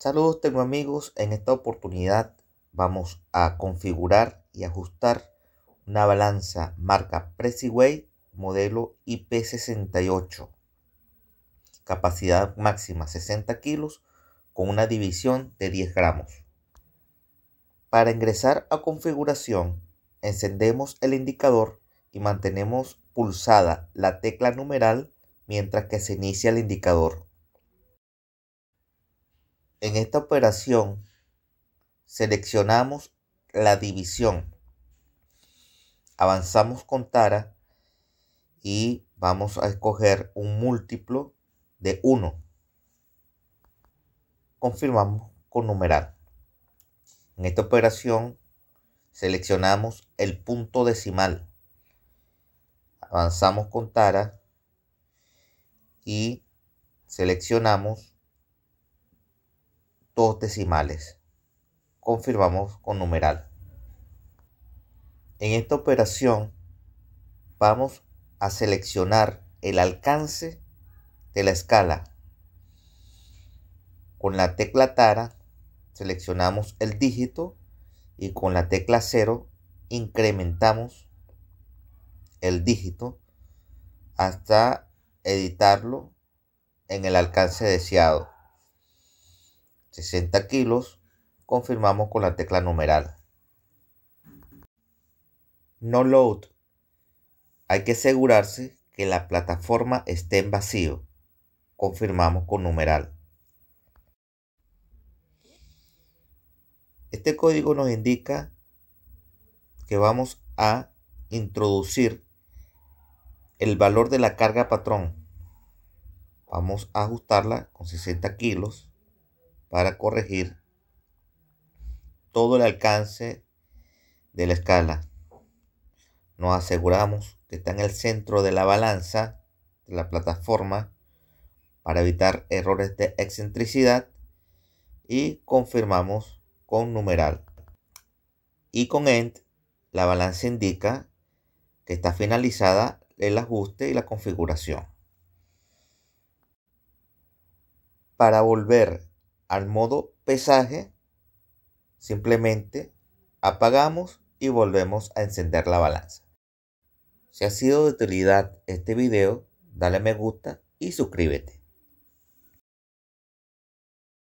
Saludos tengo amigos, en esta oportunidad vamos a configurar y ajustar una balanza marca Preciway modelo IP68 capacidad máxima 60 kilos con una división de 10 gramos. Para ingresar a configuración encendemos el indicador y mantenemos pulsada la tecla numeral mientras que se inicia el indicador en esta operación seleccionamos la división. Avanzamos con Tara y vamos a escoger un múltiplo de 1. Confirmamos con numeral. En esta operación seleccionamos el punto decimal. Avanzamos con Tara y seleccionamos dos decimales. Confirmamos con numeral. En esta operación vamos a seleccionar el alcance de la escala. Con la tecla Tara seleccionamos el dígito y con la tecla 0 incrementamos el dígito hasta editarlo en el alcance deseado. 60 kilos, confirmamos con la tecla numeral. No load. Hay que asegurarse que la plataforma esté en vacío. Confirmamos con numeral. Este código nos indica que vamos a introducir el valor de la carga patrón. Vamos a ajustarla con 60 kilos para corregir todo el alcance de la escala. Nos aseguramos que está en el centro de la balanza de la plataforma para evitar errores de excentricidad y confirmamos con numeral. Y con end, la balanza indica que está finalizada el ajuste y la configuración. Para volver al modo pesaje, simplemente apagamos y volvemos a encender la balanza. Si ha sido de utilidad este video, dale me gusta y suscríbete.